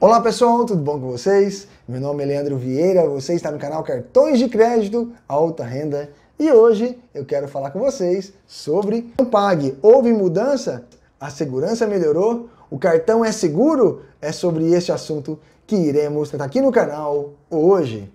Olá pessoal, tudo bom com vocês? Meu nome é Leandro Vieira, você está no canal Cartões de Crédito Alta Renda e hoje eu quero falar com vocês sobre o pague. Houve mudança? A segurança melhorou? O cartão é seguro? É sobre esse assunto que iremos tratar aqui no canal hoje.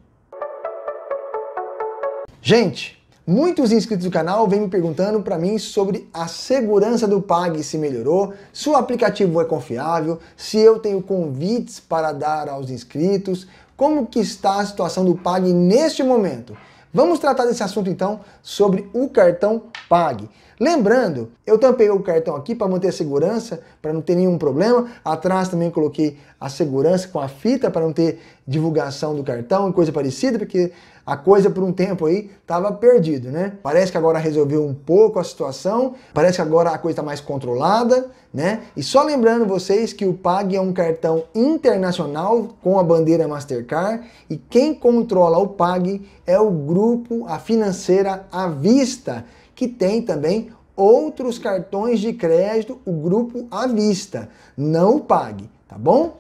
Gente, Muitos inscritos do canal vêm me perguntando para mim sobre a segurança do Pag se melhorou, se o aplicativo é confiável, se eu tenho convites para dar aos inscritos, como que está a situação do Pag neste momento. Vamos tratar desse assunto então sobre o cartão Pag. Lembrando, eu tampei o cartão aqui para manter a segurança, para não ter nenhum problema. Atrás também coloquei a segurança com a fita para não ter divulgação do cartão e coisa parecida, porque a coisa por um tempo aí estava perdida, né? Parece que agora resolveu um pouco a situação, parece que agora a coisa está mais controlada, né? E só lembrando vocês que o Pag é um cartão internacional com a bandeira Mastercard e quem controla o Pag é o grupo, a financeira à vista que tem também outros cartões de crédito, o grupo à vista. Não pague, tá bom?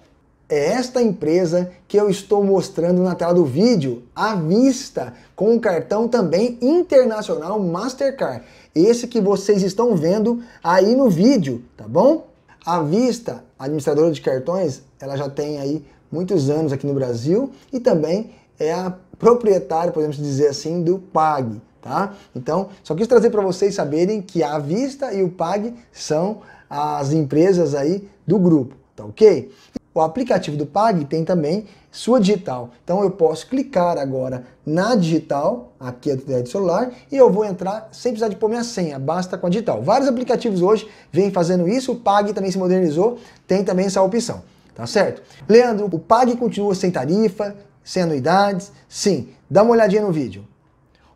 É esta empresa que eu estou mostrando na tela do vídeo, à vista, com o cartão também internacional Mastercard. Esse que vocês estão vendo aí no vídeo, tá bom? A vista, administradora de cartões, ela já tem aí muitos anos aqui no Brasil e também é a proprietária, podemos dizer assim, do Pag, tá? Então, só quis trazer para vocês saberem que a Vista e o Pag são as empresas aí do grupo, tá ok? O aplicativo do Pag tem também sua digital. Então eu posso clicar agora na digital, aqui a é do celular, e eu vou entrar sem precisar de pôr minha senha, basta com a digital. Vários aplicativos hoje vêm fazendo isso, o Pag também se modernizou, tem também essa opção. Tá certo? Leandro, o Pag continua sem tarifa, sem anuidades? Sim, dá uma olhadinha no vídeo.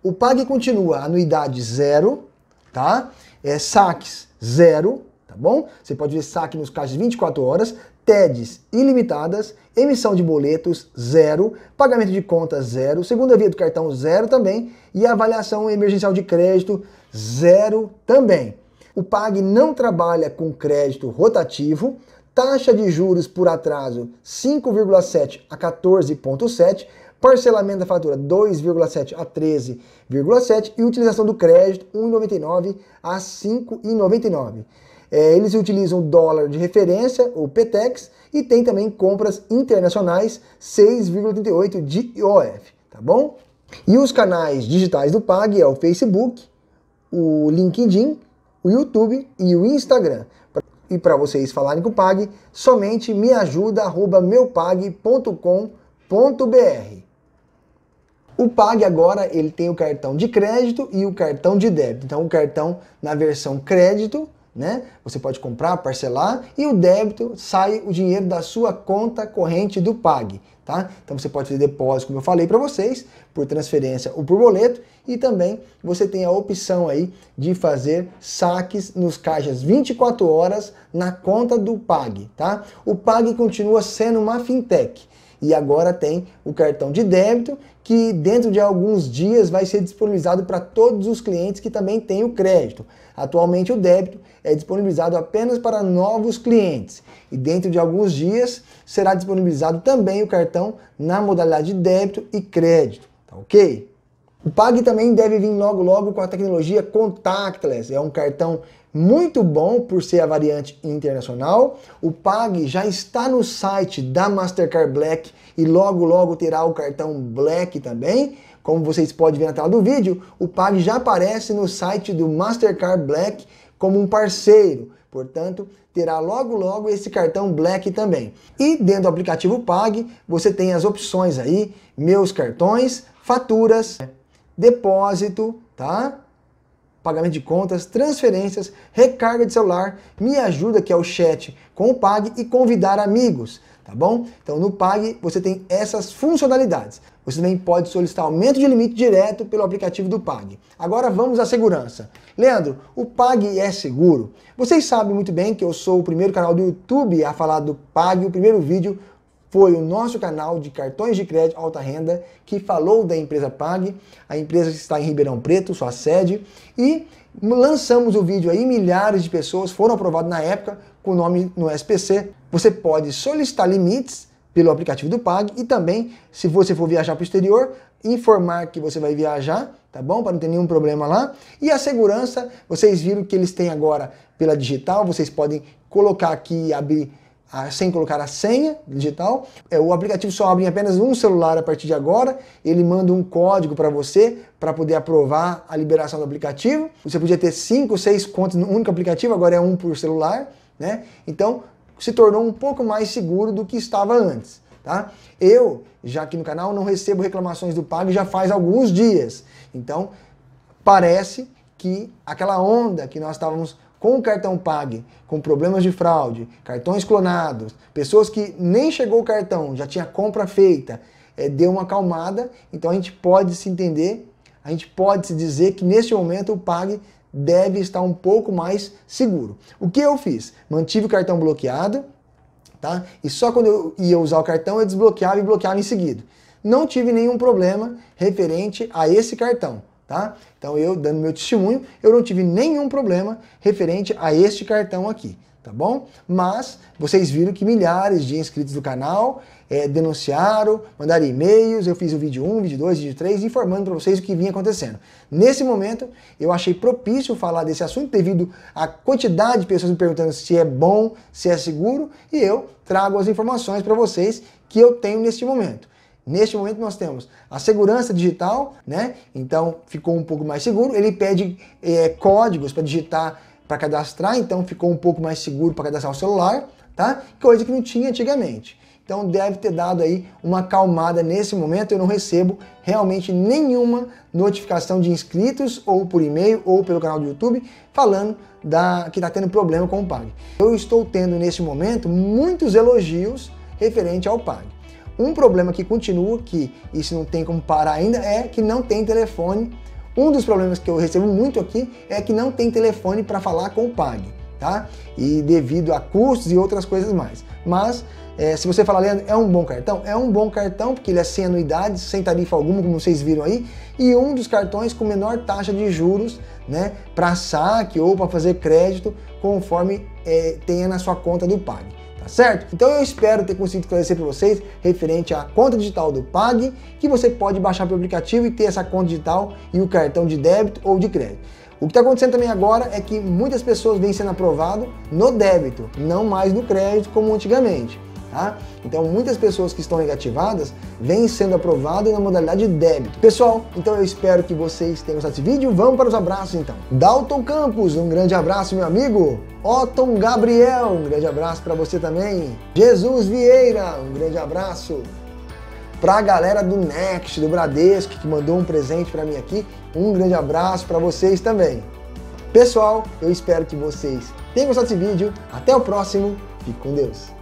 O PAG continua anuidade zero, tá? É, saques zero, tá bom? Você pode ver saque nos caixas 24 horas, TEDs ilimitadas, emissão de boletos zero, pagamento de contas zero, segunda via do cartão zero também e avaliação emergencial de crédito zero também. O PAG não trabalha com crédito rotativo, taxa de juros por atraso 5,7 a 14,7, Parcelamento da fatura 2,7 a 13,7 e utilização do crédito 1,99 a 5,99. É, eles utilizam dólar de referência, o PTEX, e tem também compras internacionais 6,38 de IOF, tá bom? E os canais digitais do PAG é o Facebook, o LinkedIn, o YouTube e o Instagram. E para vocês falarem com o PAG, somente me ajuda@meupag.com.br. O Pag agora ele tem o cartão de crédito e o cartão de débito. Então o cartão na versão crédito, né? Você pode comprar, parcelar e o débito sai o dinheiro da sua conta corrente do Pag, tá? Então você pode fazer depósito, como eu falei para vocês, por transferência ou por boleto e também você tem a opção aí de fazer saques nos caixas 24 horas na conta do Pag, tá? O Pag continua sendo uma fintech. E agora tem o cartão de débito, que dentro de alguns dias vai ser disponibilizado para todos os clientes que também têm o crédito. Atualmente, o débito é disponibilizado apenas para novos clientes. E dentro de alguns dias será disponibilizado também o cartão na modalidade de débito e crédito. Tá ok? O Pag também deve vir logo logo com a tecnologia contactless. É um cartão muito bom por ser a variante internacional. O Pag já está no site da Mastercard Black e logo logo terá o cartão Black também. Como vocês podem ver na tela do vídeo, o Pag já aparece no site do Mastercard Black como um parceiro. Portanto, terá logo logo esse cartão Black também. E dentro do aplicativo Pag, você tem as opções aí, meus cartões, faturas, depósito, tá? Pagamento de contas, transferências, recarga de celular, me ajuda que é o chat com o Pag e convidar amigos, tá bom? Então no Pag você tem essas funcionalidades. Você também pode solicitar aumento de limite direto pelo aplicativo do Pag. Agora vamos à segurança. Leandro, o Pag é seguro? Vocês sabem muito bem que eu sou o primeiro canal do YouTube a falar do Pag, o primeiro vídeo foi o nosso canal de cartões de crédito alta renda que falou da empresa Pag, a empresa que está em Ribeirão Preto, sua sede, e lançamos o vídeo aí, milhares de pessoas foram aprovadas na época com o nome no SPC. Você pode solicitar limites pelo aplicativo do Pag e também, se você for viajar para o exterior, informar que você vai viajar, tá bom? Para não ter nenhum problema lá. E a segurança, vocês viram que eles têm agora pela digital, vocês podem colocar aqui e abrir a, sem colocar a senha digital. É, o aplicativo só abre em apenas um celular a partir de agora. Ele manda um código para você para poder aprovar a liberação do aplicativo. Você podia ter cinco, seis contas no único aplicativo, agora é um por celular. Né? Então, se tornou um pouco mais seguro do que estava antes. Tá? Eu, já aqui no canal, não recebo reclamações do pago já faz alguns dias. Então, parece que aquela onda que nós estávamos com o cartão pague, com problemas de fraude, cartões clonados, pessoas que nem chegou o cartão, já tinha compra feita, é, deu uma acalmada, então a gente pode se entender, a gente pode se dizer que neste momento o pague deve estar um pouco mais seguro. O que eu fiz? Mantive o cartão bloqueado, tá? E só quando eu ia usar o cartão eu desbloqueava e bloqueava em seguida. Não tive nenhum problema referente a esse cartão tá? Então eu, dando meu testemunho, eu não tive nenhum problema referente a este cartão aqui, tá bom? Mas vocês viram que milhares de inscritos do canal é, denunciaram, mandaram e-mails, eu fiz o vídeo 1, vídeo 2, vídeo 3, informando para vocês o que vinha acontecendo. Nesse momento, eu achei propício falar desse assunto devido à quantidade de pessoas me perguntando se é bom, se é seguro, e eu trago as informações para vocês que eu tenho neste momento. Neste momento nós temos a segurança digital, né? Então ficou um pouco mais seguro. Ele pede é, códigos para digitar, para cadastrar, então ficou um pouco mais seguro para cadastrar o celular, tá? Coisa que não tinha antigamente. Então deve ter dado aí uma acalmada nesse momento. Eu não recebo realmente nenhuma notificação de inscritos ou por e-mail ou pelo canal do YouTube falando da que está tendo problema com o Pag. Eu estou tendo nesse momento muitos elogios referente ao Pag. Um problema que continua, que isso não tem como parar ainda, é que não tem telefone. Um dos problemas que eu recebo muito aqui é que não tem telefone para falar com o PAG, tá? E devido a custos e outras coisas mais. Mas é, se você falar, Leandro, é um bom cartão? É um bom cartão, porque ele é sem anuidade, sem tarifa alguma, como vocês viram aí, e um dos cartões com menor taxa de juros, né, para saque ou para fazer crédito, conforme é, tenha na sua conta do PAG tá certo? Então eu espero ter conseguido esclarecer para vocês referente à conta digital do Pag, que você pode baixar pelo aplicativo e ter essa conta digital e o cartão de débito ou de crédito. O que está acontecendo também agora é que muitas pessoas vêm sendo aprovado no débito, não mais no crédito como antigamente. Tá? Então, muitas pessoas que estão negativadas vêm sendo aprovadas na modalidade débito. Pessoal, então eu espero que vocês tenham gostado desse vídeo. Vamos para os abraços então. Dalton Campos, um grande abraço, meu amigo. Otton Gabriel, um grande abraço para você também. Jesus Vieira, um grande abraço. Para a galera do Next, do Bradesco, que mandou um presente para mim aqui, um grande abraço para vocês também. Pessoal, eu espero que vocês tenham gostado desse vídeo. Até o próximo. Fique com Deus.